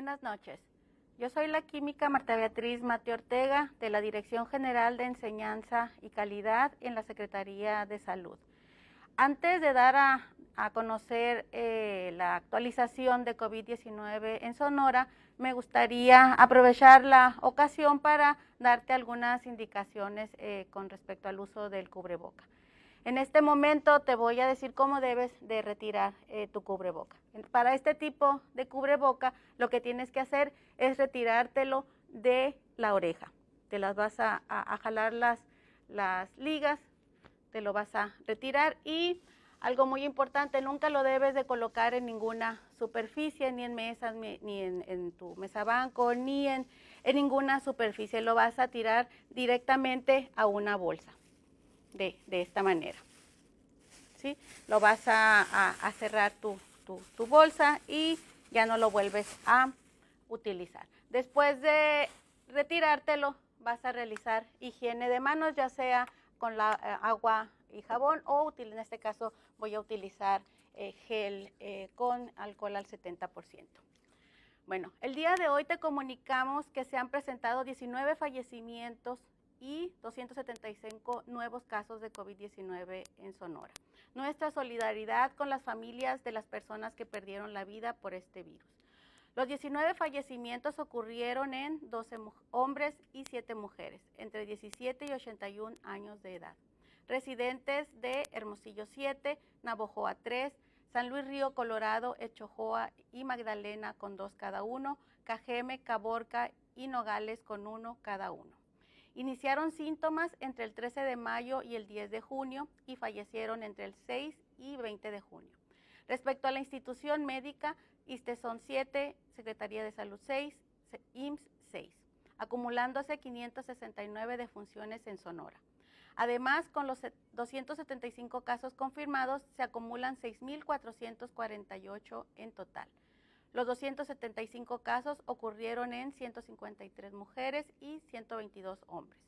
Buenas noches. Yo soy la química Marta Beatriz Mateo Ortega de la Dirección General de Enseñanza y Calidad en la Secretaría de Salud. Antes de dar a, conocer eh, la actualización de COVID-19 en Sonora, me gustaría aprovechar la ocasión para darte algunas indicaciones eh, con respecto al uso del cubreboca. En este momento te voy a decir cómo debes de retirar eh, tu cubreboca. Para este tipo de cubreboca, lo que tienes que hacer es retirártelo de la oreja. Te las vas a, jalar las, las ligas, te lo vas a retirar y algo muy importante, nunca lo debes de colocar en ninguna superficie, ni en mesas, ni en, tu mesa banco, ni en ninguna superficie. Lo vas a tirar directamente a una bolsa de, esta manera. ¿sí? Lo vas a, cerrar tu, bolsa y ya no lo vuelves a utilizar. Después de retirártelo, vas a realizar higiene de manos, ya sea con la eh, agua y jabón o en este caso voy a utilizar eh, gel eh, con alcohol al 70%. Bueno, el día de hoy te comunicamos que se han presentado 19 fallecimientos y 275 nuevos casos de COVID-19 en Sonora. Nuestra solidaridad con las familias de las personas que perdieron la vida por este virus. Los 19 fallecimientos ocurrieron en 12 hombres y 7 mujeres, entre 17 y 81 años de edad, residentes de Hermosillo 7, Navojoa 3, San Luis Río Colorado, Echojoa y Magdalena con 2 cada uno, Cajeme, Caborca y Nogales con 1 cada uno. Iniciaron síntomas entre el 13 de mayo y el 10 de junio y fallecieron entre el 6 y 20 de junio. Respecto a la institución médica, son 7, Secretaría de Salud 6, IMSS 6, acumulándose 569 defunciones en Sonora. Además, con los 275 casos confirmados, se acumulan 6.448 en total. Los 275 casos ocurrieron en 153 mujeres y 122 hombres.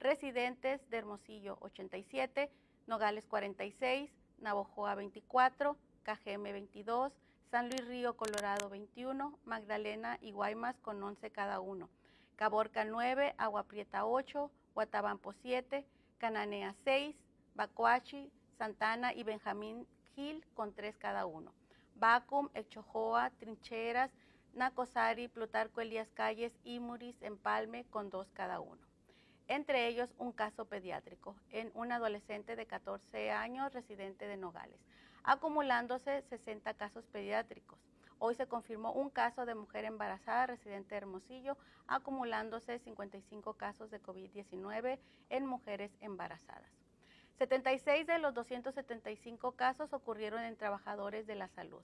Residentes de Hermosillo 87, Nogales 46, Navojoa 24, KGM 22, San Luis Río Colorado 21, Magdalena y Guaymas con 11 cada uno, Caborca 9, Agua 8, Guatabampo 7, Cananea 6, Bacuachi, Santana y Benjamín Gil con 3 cada uno. Bacum, Echojoa, Trincheras, Nacosari, Plutarco Elías Calles y Muris Empalme con dos cada uno. Entre ellos un caso pediátrico en un adolescente de 14 años residente de Nogales, acumulándose 60 casos pediátricos. Hoy se confirmó un caso de mujer embarazada residente de Hermosillo, acumulándose 55 casos de COVID-19 en mujeres embarazadas. 76 de los 275 casos ocurrieron en trabajadores de la salud.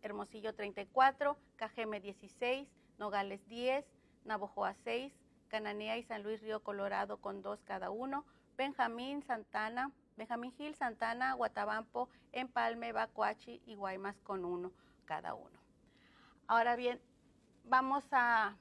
Hermosillo 34, Cajeme 16, Nogales 10, Navojoa 6, Cananea y San Luis Río Colorado con dos cada uno, Benjamín Santana, Benjamín Gil, Santana, Guatabampo, Empalme, Bacuachi y Guaymas con uno cada uno. Ahora bien, vamos a,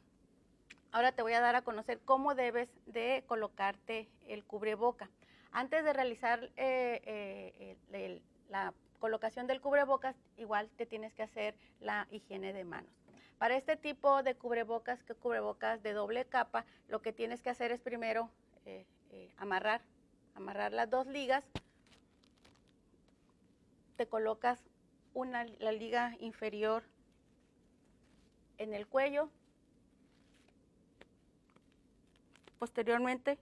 ahora te voy a dar a conocer cómo debes de colocarte el cubreboca. Antes de realizar eh, eh, la colocación del cubrebocas, igual te tienes que hacer la higiene de manos. Para este tipo de cubrebocas, que cubrebocas de doble capa, lo que tienes que hacer es primero eh, amarrar, amarrar las dos ligas, te colocas una, la liga inferior en el cuello, posteriormente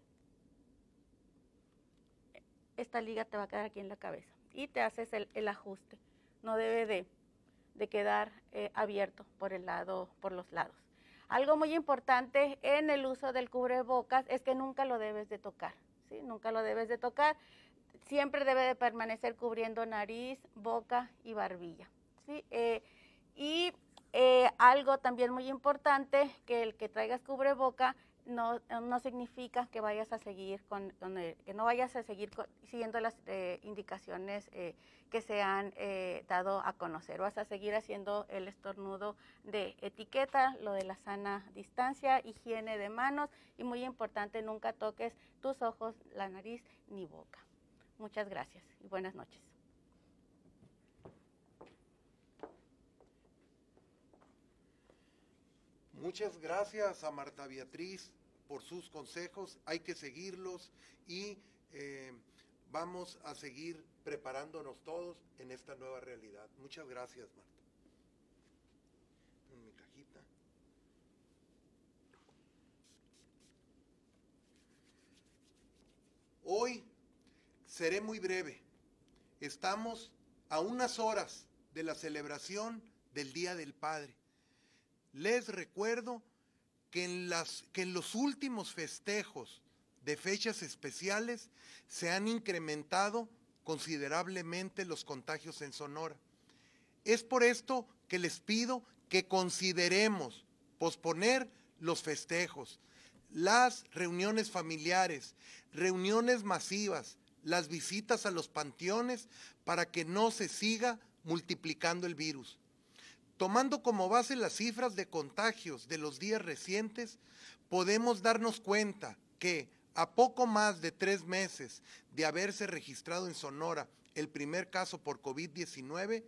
liga te va a quedar aquí en la cabeza. Y te haces el, ajuste. No debe de, de quedar eh, abierto por el lado, por los lados. Algo muy importante en el uso del cubrebocas es que nunca lo debes de tocar, ¿sí? Nunca lo debes de tocar. Siempre debe de permanecer cubriendo nariz, boca y barbilla, ¿sí? Eh, y eh, algo también muy importante, que el que traigas cubreboca no, eh, no significa que vayas a seguir con, que no vayas a seguir siguiendo las eh, indicaciones eh, que se han dado a conocer. Vas a seguir haciendo el estornudo de etiqueta, lo de la sana distancia, higiene de manos y muy importante, nunca toques tus ojos, la nariz ni boca. Muchas gracias y buenas noches. Muchas gracias a Marta Beatriz por sus consejos, hay que seguirlos y eh, vamos a seguir preparándonos todos en esta nueva realidad. Muchas gracias, Marta. mi cajita. Hoy seré muy breve. Estamos a unas horas de la celebración del Día del Padre les recuerdo que en, los últimos festejos de fechas especiales se han incrementado considerablemente los contagios en Sonora. Es por esto que les pido que consideremos posponer los festejos, las reuniones familiares, reuniones masivas, las visitas a los panteones para que no se siga multiplicando el virus. Tomando como base las cifras de contagios de los días recientes, podemos darnos cuenta que a poco más de tres meses de haberse registrado en Sonora el primer caso por COVID-19,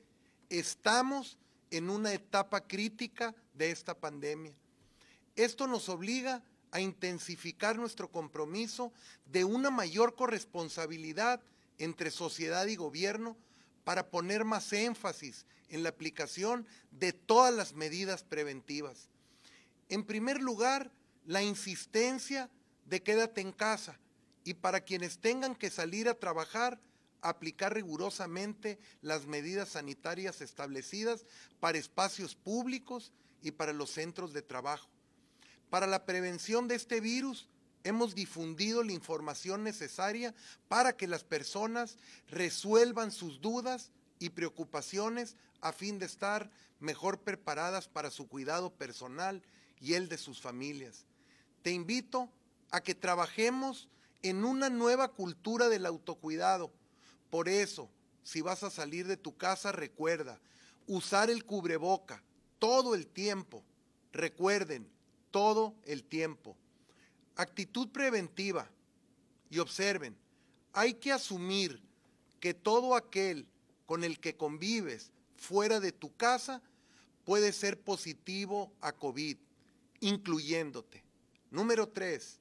estamos en una etapa crítica de esta pandemia. Esto nos obliga a intensificar nuestro compromiso de una mayor corresponsabilidad entre sociedad y gobierno para poner más énfasis en la aplicación de todas las medidas preventivas. En primer lugar, la insistencia de quédate en casa y para quienes tengan que salir a trabajar, aplicar rigurosamente las medidas sanitarias establecidas para espacios públicos y para los centros de trabajo. Para la prevención de este virus, hemos difundido la información necesaria para que las personas resuelvan sus dudas y preocupaciones a fin de estar mejor preparadas para su cuidado personal y el de sus familias. Te invito a que trabajemos en una nueva cultura del autocuidado. Por eso, si vas a salir de tu casa, recuerda usar el cubreboca todo el tiempo. Recuerden, todo el tiempo. Actitud preventiva. Y observen, hay que asumir que todo aquel con el que convives fuera de tu casa puede ser positivo a COVID, incluyéndote. Número tres,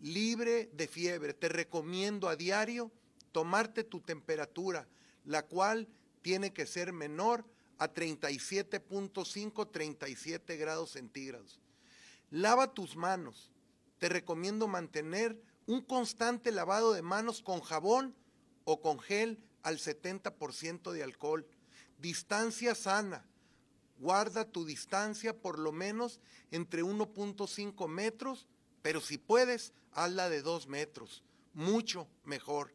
libre de fiebre. Te recomiendo a diario tomarte tu temperatura, la cual tiene que ser menor a 37.5, 37 grados centígrados. Lava tus manos te recomiendo mantener un constante lavado de manos con jabón o con gel al 70% de alcohol. Distancia sana. Guarda tu distancia por lo menos entre 1.5 metros, pero si puedes, hazla de 2 metros. Mucho mejor.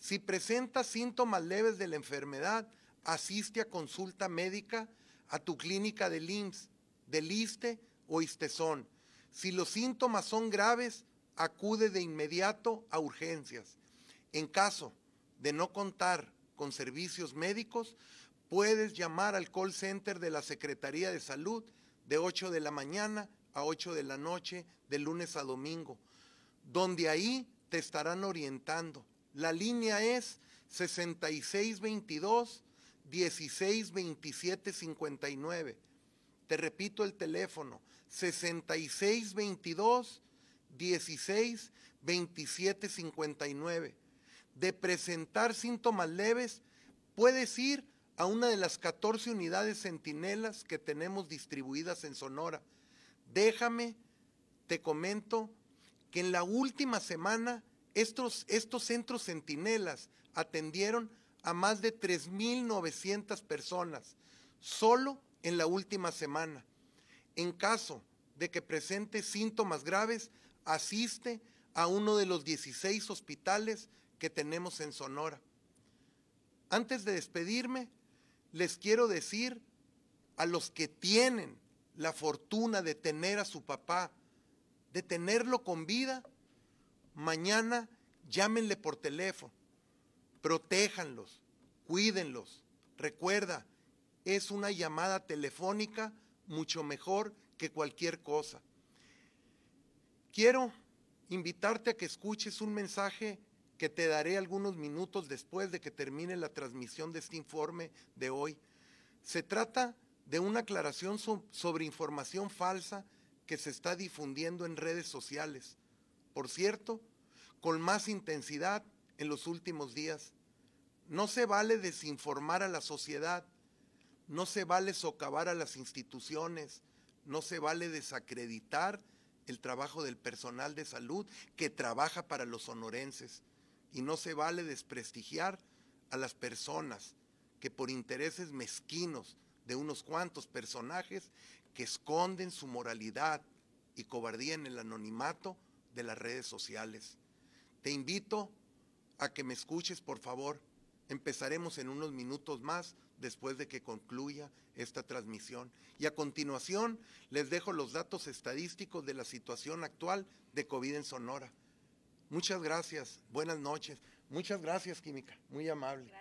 Si presentas síntomas leves de la enfermedad, asiste a consulta médica a tu clínica de LIMS, del Liste o ISTESON. Si los síntomas son graves, acude de inmediato a urgencias. En caso de no contar con servicios médicos, puedes llamar al call center de la Secretaría de Salud de 8 de la mañana a 8 de la noche, de lunes a domingo, donde ahí te estarán orientando. La línea es 6622 59 te repito el teléfono, 6622 162759 De presentar síntomas leves, puedes ir a una de las 14 unidades centinelas que tenemos distribuidas en Sonora. Déjame, te comento, que en la última semana estos, estos centros centinelas atendieron a más de 3.900 personas, solo en la última semana. En caso de que presente síntomas graves, asiste a uno de los 16 hospitales que tenemos en Sonora. Antes de despedirme, les quiero decir a los que tienen la fortuna de tener a su papá, de tenerlo con vida, mañana llámenle por teléfono, protéjanlos, cuídenlos. Recuerda, es una llamada telefónica mucho mejor que cualquier cosa. Quiero invitarte a que escuches un mensaje que te daré algunos minutos después de que termine la transmisión de este informe de hoy. Se trata de una aclaración sobre información falsa que se está difundiendo en redes sociales. Por cierto, con más intensidad en los últimos días. No se vale desinformar a la sociedad no se vale socavar a las instituciones, no se vale desacreditar el trabajo del personal de salud que trabaja para los sonorenses y no se vale desprestigiar a las personas que por intereses mezquinos de unos cuantos personajes que esconden su moralidad y cobardía en el anonimato de las redes sociales. Te invito a que me escuches, por favor, Empezaremos en unos minutos más después de que concluya esta transmisión. Y a continuación les dejo los datos estadísticos de la situación actual de COVID en Sonora. Muchas gracias, buenas noches. Muchas gracias, Química, muy amable.